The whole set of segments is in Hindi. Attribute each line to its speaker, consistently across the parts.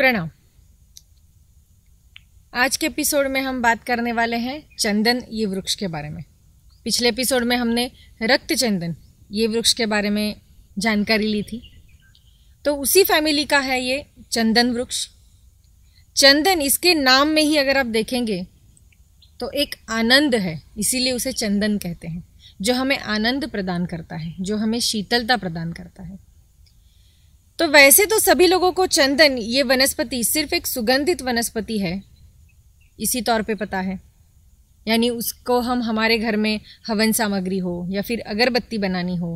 Speaker 1: प्रणाम आज के एपिसोड में हम बात करने वाले हैं चंदन ये वृक्ष के बारे में पिछले एपिसोड में हमने रक्त चंदन ये वृक्ष के बारे में जानकारी ली थी तो उसी फैमिली का है ये चंदन वृक्ष चंदन इसके नाम में ही अगर आप देखेंगे तो एक आनंद है इसीलिए उसे चंदन कहते हैं जो हमें आनंद प्रदान करता है जो हमें शीतलता प्रदान करता है तो वैसे तो सभी लोगों को चंदन ये वनस्पति सिर्फ एक सुगंधित वनस्पति है इसी तौर पे पता है यानी उसको हम हमारे घर में हवन सामग्री हो या फिर अगरबत्ती बनानी हो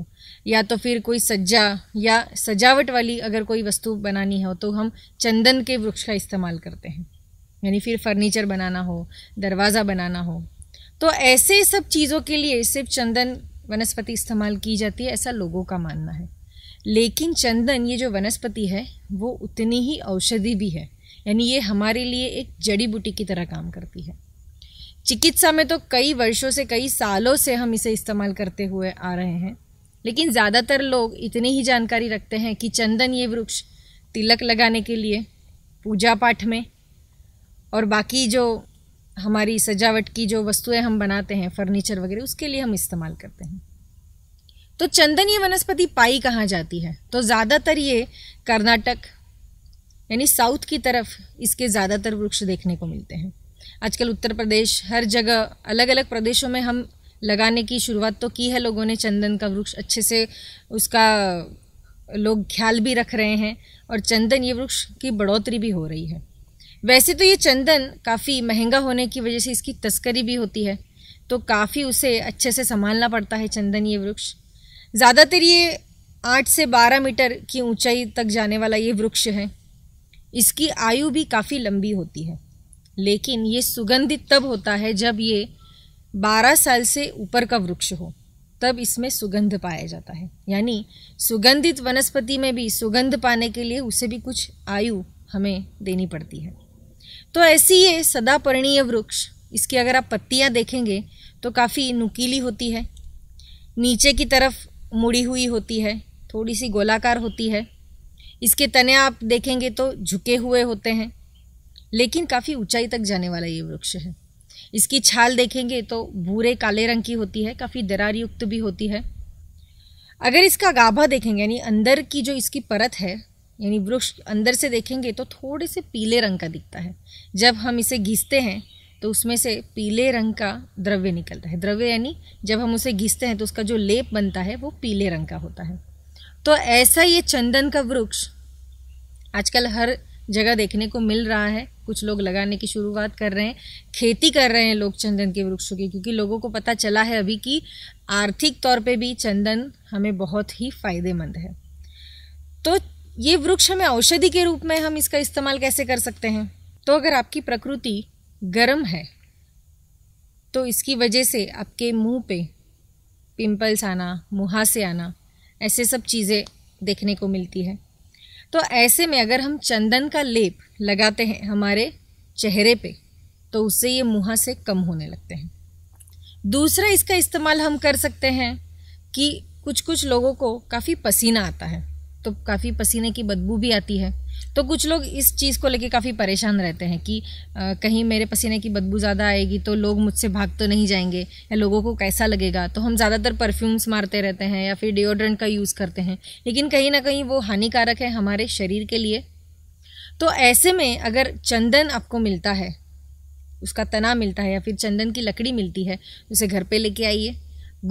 Speaker 1: या तो फिर कोई सज्जा या सजावट वाली अगर कोई वस्तु बनानी हो तो हम चंदन के वृक्ष का इस्तेमाल करते हैं यानी फिर फर्नीचर बनाना हो दरवाज़ा बनाना हो तो ऐसे सब चीज़ों के लिए सिर्फ चंदन वनस्पति इस्तेमाल की जाती है ऐसा लोगों का मानना है लेकिन चंदन ये जो वनस्पति है वो उतनी ही औषधि भी है यानी ये हमारे लिए एक जड़ी बूटी की तरह काम करती है चिकित्सा में तो कई वर्षों से कई सालों से हम इसे इस्तेमाल करते हुए आ रहे हैं लेकिन ज़्यादातर लोग इतनी ही जानकारी रखते हैं कि चंदन ये वृक्ष तिलक लगाने के लिए पूजा पाठ में और बाकी जो हमारी सजावट की जो वस्तुएं हम बनाते हैं फर्नीचर वगैरह उसके लिए हम इस्तेमाल करते हैं तो चंदन ये वनस्पति पाई कहाँ जाती है तो ज़्यादातर ये कर्नाटक यानी साउथ की तरफ इसके ज़्यादातर वृक्ष देखने को मिलते हैं आजकल उत्तर प्रदेश हर जगह अलग अलग प्रदेशों में हम लगाने की शुरुआत तो की है लोगों ने चंदन का वृक्ष अच्छे से उसका लोग ख्याल भी रख रहे हैं और चंदन ये वृक्ष की बढ़ोतरी भी हो रही है वैसे तो ये चंदन काफ़ी महंगा होने की वजह से इसकी तस्करी भी होती है तो काफ़ी उसे अच्छे से संभालना पड़ता है चंदन ये वृक्ष ज़्यादातर ये आठ से बारह मीटर की ऊंचाई तक जाने वाला ये वृक्ष है इसकी आयु भी काफ़ी लंबी होती है लेकिन ये सुगंधित तब होता है जब ये बारह साल से ऊपर का वृक्ष हो तब इसमें सुगंध पाया जाता है यानी सुगंधित वनस्पति में भी सुगंध पाने के लिए उसे भी कुछ आयु हमें देनी पड़ती है तो ऐसी ये सदापर्णीय वृक्ष इसकी अगर आप पत्तियाँ देखेंगे तो काफ़ी नुकीली होती है नीचे की तरफ मुड़ी हुई होती है थोड़ी सी गोलाकार होती है इसके तने आप देखेंगे तो झुके हुए होते हैं लेकिन काफ़ी ऊंचाई तक जाने वाला ये वृक्ष है इसकी छाल देखेंगे तो भूरे काले रंग की होती है काफ़ी दरार युक्त भी होती है अगर इसका गाभा देखेंगे यानी अंदर की जो इसकी परत है यानी वृक्ष अंदर से देखेंगे तो थोड़े से पीले रंग का दिखता है जब हम इसे घिसते हैं तो उसमें से पीले रंग का द्रव्य निकलता है द्रव्य यानी जब हम उसे घिसते हैं तो उसका जो लेप बनता है वो पीले रंग का होता है तो ऐसा ये चंदन का वृक्ष आजकल हर जगह देखने को मिल रहा है कुछ लोग लगाने की शुरुआत कर रहे हैं खेती कर रहे हैं लोग चंदन के वृक्षों की क्योंकि लोगों को पता चला है अभी कि आर्थिक तौर पे भी चंदन हमें बहुत ही फायदेमंद है तो ये वृक्ष हमें औषधि के रूप में हम इसका इस्तेमाल कैसे कर सकते हैं तो अगर आपकी प्रकृति गर्म है तो इसकी वजह से आपके मुंह पे पिंपल्स आना मुहासे आना ऐसे सब चीज़ें देखने को मिलती है तो ऐसे में अगर हम चंदन का लेप लगाते हैं हमारे चेहरे पे तो उससे ये मुहासे कम होने लगते हैं दूसरा इसका इस्तेमाल हम कर सकते हैं कि कुछ कुछ लोगों को काफ़ी पसीना आता है तो काफ़ी पसीने की बदबू भी आती है तो कुछ लोग इस चीज़ को लेके काफ़ी परेशान रहते हैं कि आ, कहीं मेरे पसीने की बदबू ज़्यादा आएगी तो लोग मुझसे भाग तो नहीं जाएंगे या लोगों को कैसा लगेगा तो हम ज़्यादातर परफ्यूम्स मारते रहते हैं या फिर डिओड्रेंट का यूज़ करते हैं लेकिन कहीं ना कहीं वो हानिकारक है हमारे शरीर के लिए तो ऐसे में अगर चंदन आपको मिलता है उसका तना मिलता है या फिर चंदन की लकड़ी मिलती है उसे घर पे लेके आइए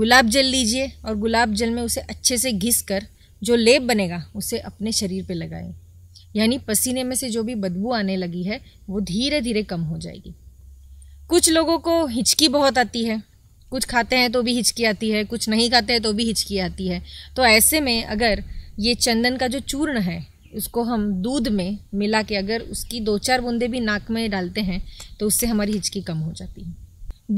Speaker 1: गुलाब जल लीजिए और गुलाब जल में उसे अच्छे से घिस कर जो लेप बनेगा उसे अपने शरीर पे लगाएं यानी पसीने में से जो भी बदबू आने लगी है वो धीरे धीरे कम हो जाएगी कुछ लोगों को हिचकी बहुत आती है कुछ खाते हैं तो भी हिचकी आती है कुछ नहीं खाते हैं तो भी हिचकी आती है तो ऐसे में अगर ये चंदन का जो चूर्ण है उसको हम दूध में मिला के अगर उसकी दो चार बूंदे भी नाक में डालते हैं तो उससे हमारी हिचकी कम हो जाती है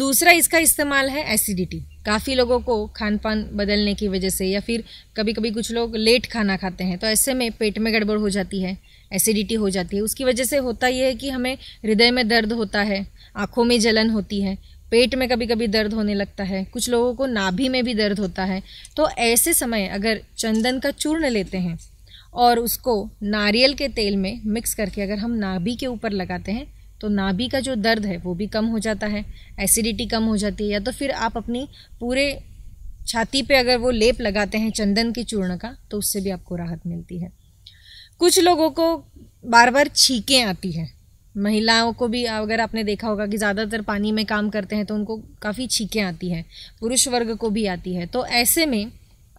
Speaker 1: दूसरा इसका इस्तेमाल है एसिडिटी काफ़ी लोगों को खान पान बदलने की वजह से या फिर कभी कभी कुछ लोग लेट खाना खाते हैं तो ऐसे में पेट में गड़बड़ हो जाती है एसिडिटी हो जाती है उसकी वजह से होता यह है कि हमें हृदय में दर्द होता है आँखों में जलन होती है पेट में कभी कभी दर्द होने लगता है कुछ लोगों को नाभि में भी दर्द होता है तो ऐसे समय अगर चंदन का चूर्ण लेते हैं और उसको नारियल के तेल में मिक्स करके अगर हम नाभि के ऊपर लगाते हैं तो नाभि का जो दर्द है वो भी कम हो जाता है एसिडिटी कम हो जाती है या तो फिर आप अपनी पूरे छाती पे अगर वो लेप लगाते हैं चंदन के चूर्ण का तो उससे भी आपको राहत मिलती है कुछ लोगों को बार बार छींकें आती हैं महिलाओं को भी अगर आपने देखा होगा कि ज़्यादातर पानी में काम करते हैं तो उनको काफ़ी छींकें आती हैं पुरुष वर्ग को भी आती है तो ऐसे में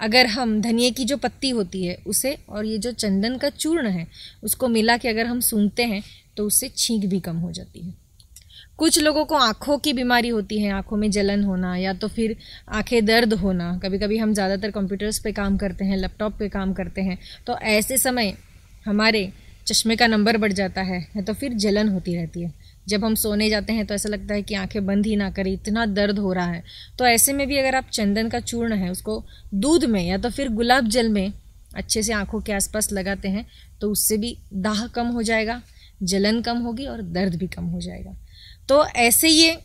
Speaker 1: अगर हम धनिए की जो पत्ती होती है उसे और ये जो चंदन का चूर्ण है उसको मिला के अगर हम सूंघते हैं तो उससे छींक भी कम हो जाती है कुछ लोगों को आँखों की बीमारी होती है आँखों में जलन होना या तो फिर आँखें दर्द होना कभी कभी हम ज़्यादातर कंप्यूटर्स पे काम करते हैं लैपटॉप पे काम करते हैं तो ऐसे समय हमारे चश्मे का नंबर बढ़ जाता है या तो फिर जलन होती रहती है जब हम सोने जाते हैं तो ऐसा लगता है कि आंखें बंद ही ना करें इतना दर्द हो रहा है तो ऐसे में भी अगर आप चंदन का चूर्ण है उसको दूध में या तो फिर गुलाब जल में अच्छे से आँखों के आसपास लगाते हैं तो उससे भी दाह कम हो जाएगा जलन कम होगी और दर्द भी कम हो जाएगा तो ऐसे ये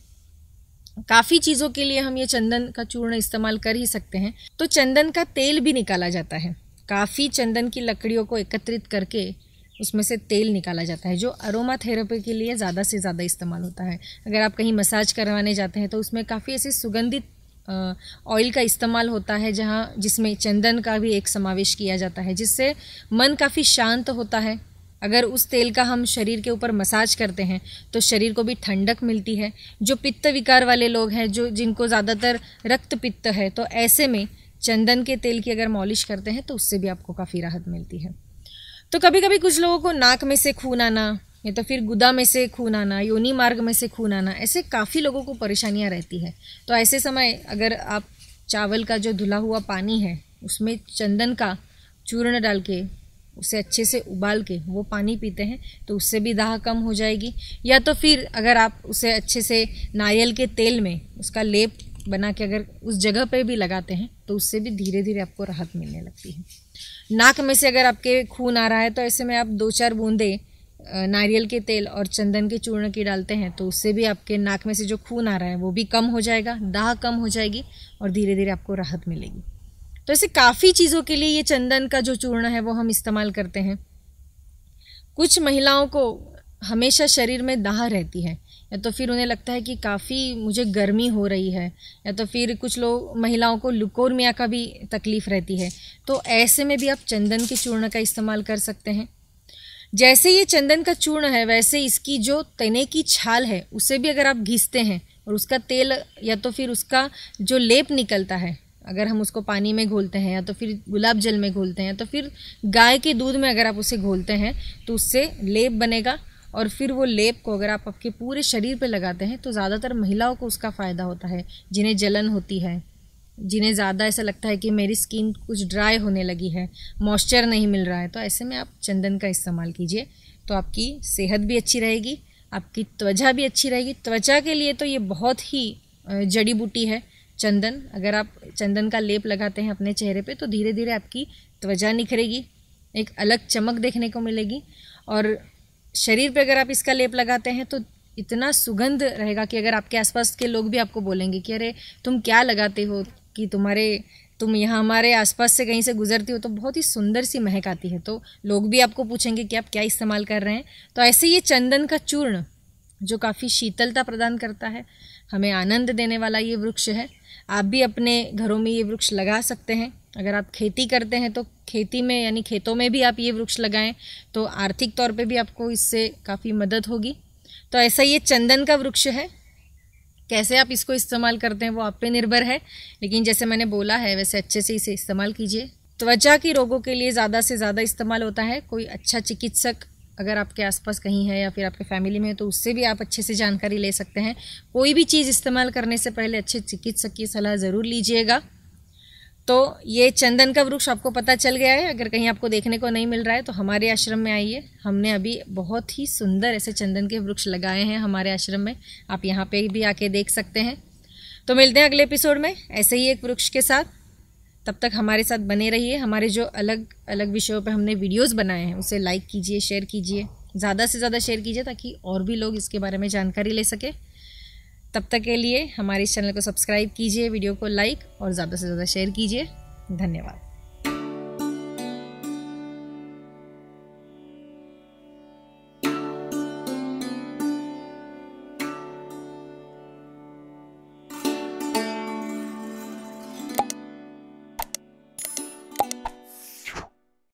Speaker 1: काफ़ी चीज़ों के लिए हम ये चंदन का चूर्ण इस्तेमाल कर ही सकते हैं तो चंदन का तेल भी निकाला जाता है काफ़ी चंदन की लकड़ियों को एकत्रित करके उसमें से तेल निकाला जाता है जो अरोमा थेरेपी के लिए ज़्यादा से ज़्यादा इस्तेमाल होता है अगर आप कहीं मसाज करवाने जाते हैं तो उसमें काफ़ी ऐसे सुगंधित ऑयल का इस्तेमाल होता है जहाँ जिसमें चंदन का भी एक समावेश किया जाता है जिससे मन काफ़ी शांत होता है अगर उस तेल का हम शरीर के ऊपर मसाज करते हैं तो शरीर को भी ठंडक मिलती है जो पित्त विकार वाले लोग हैं जो जिनको ज़्यादातर रक्त पित्त है तो ऐसे में चंदन के तेल की अगर मॉलिश करते हैं तो उससे भी आपको काफ़ी राहत मिलती है तो कभी कभी कुछ लोगों को नाक में से खून आना या तो फिर गुदा में से खून आना योनि मार्ग में से खून आना ऐसे काफ़ी लोगों को परेशानियाँ रहती है तो ऐसे समय अगर आप चावल का जो धुला हुआ पानी है उसमें चंदन का चूर्ण डाल के उसे अच्छे से उबाल के वो पानी पीते हैं तो उससे भी दाह कम हो जाएगी या तो फिर अगर आप उसे अच्छे से नारियल के तेल में उसका लेप बना के अगर उस जगह पे भी लगाते हैं तो उससे भी धीरे धीरे आपको राहत मिलने लगती है नाक में से अगर आपके खून आ रहा है तो ऐसे में आप दो चार बूंदे नारियल के तेल और चंदन के चूर्ण की डालते हैं तो उससे भी आपके नाक में से जो खून आ रहा है वो भी कम हो जाएगा दाह कम हो जाएगी और धीरे धीरे आपको राहत मिलेगी तो ऐसे काफ़ी चीज़ों के लिए ये चंदन का जो चूर्ण है वो हम इस्तेमाल करते हैं कुछ महिलाओं को हमेशा शरीर में दाह रहती है या तो फिर उन्हें लगता है कि काफ़ी मुझे गर्मी हो रही है या तो फिर कुछ लोग महिलाओं को लुकोरमिया का भी तकलीफ़ रहती है तो ऐसे में भी आप चंदन के चूर्ण का इस्तेमाल कर सकते हैं जैसे ये चंदन का चूर्ण है वैसे इसकी जो तने की छाल है उसे भी अगर आप घिसते हैं और उसका तेल या तो फिर उसका जो लेप निकलता है अगर हम उसको पानी में घोलते हैं या तो फिर गुलाब जल में घोलते हैं तो फिर गाय के दूध में अगर आप उसे घोलते हैं तो उससे लेप बनेगा और फिर वो लेप को अगर आप आपके पूरे शरीर पर लगाते हैं तो ज़्यादातर महिलाओं को उसका फ़ायदा होता है जिन्हें जलन होती है जिन्हें ज़्यादा ऐसा लगता है कि मेरी स्किन कुछ ड्राई होने लगी है मॉइस्चर नहीं मिल रहा है तो ऐसे में आप चंदन का इस्तेमाल कीजिए तो आपकी सेहत भी अच्छी रहेगी आपकी त्वचा भी अच्छी रहेगी त्वचा के लिए तो ये बहुत ही जड़ी बूटी है चंदन अगर आप चंदन का लेप लगाते हैं अपने चेहरे पे तो धीरे धीरे आपकी त्वचा निखरेगी एक अलग चमक देखने को मिलेगी और शरीर पे अगर आप इसका लेप लगाते हैं तो इतना सुगंध रहेगा कि अगर आपके आसपास के लोग भी आपको बोलेंगे कि अरे तुम क्या लगाते हो कि तुम्हारे तुम यहाँ हमारे आसपास से कहीं से गुजरती हो तो बहुत ही सुंदर सी महक आती है तो लोग भी आपको पूछेंगे कि आप क्या इस्तेमाल कर रहे हैं तो ऐसे ये चंदन का चूर्ण जो काफ़ी शीतलता प्रदान करता है हमें आनंद देने वाला ये वृक्ष है आप भी अपने घरों में ये वृक्ष लगा सकते हैं अगर आप खेती करते हैं तो खेती में यानी खेतों में भी आप ये वृक्ष लगाएं तो आर्थिक तौर पे भी आपको इससे काफ़ी मदद होगी तो ऐसा ये चंदन का वृक्ष है कैसे आप इसको इस्तेमाल करते हैं वो आप पे निर्भर है लेकिन जैसे मैंने बोला है वैसे अच्छे से इसे इस्तेमाल कीजिए त्वचा की रोगों के लिए ज़्यादा से ज़्यादा इस्तेमाल होता है कोई अच्छा चिकित्सक अगर आपके आसपास कहीं है या फिर आपके फैमिली में है तो उससे भी आप अच्छे से जानकारी ले सकते हैं कोई भी चीज़ इस्तेमाल करने से पहले अच्छे चिकित्सक की सलाह ज़रूर लीजिएगा तो ये चंदन का वृक्ष आपको पता चल गया है अगर कहीं आपको देखने को नहीं मिल रहा है तो हमारे आश्रम में आइए हमने अभी बहुत ही सुंदर ऐसे चंदन के वृक्ष लगाए हैं हमारे आश्रम में आप यहाँ पे भी आके देख सकते हैं तो मिलते हैं अगले एपिसोड में ऐसे ही एक वृक्ष के साथ तब तक हमारे साथ बने रहिए हमारे जो अलग अलग विषयों पर हमने वीडियोस बनाए हैं उसे लाइक कीजिए शेयर कीजिए ज़्यादा से ज़्यादा शेयर कीजिए ताकि और भी लोग इसके बारे में जानकारी ले सकें तब तक के लिए हमारे इस चैनल को सब्सक्राइब कीजिए वीडियो को लाइक और ज़्यादा से ज़्यादा शेयर कीजिए धन्यवाद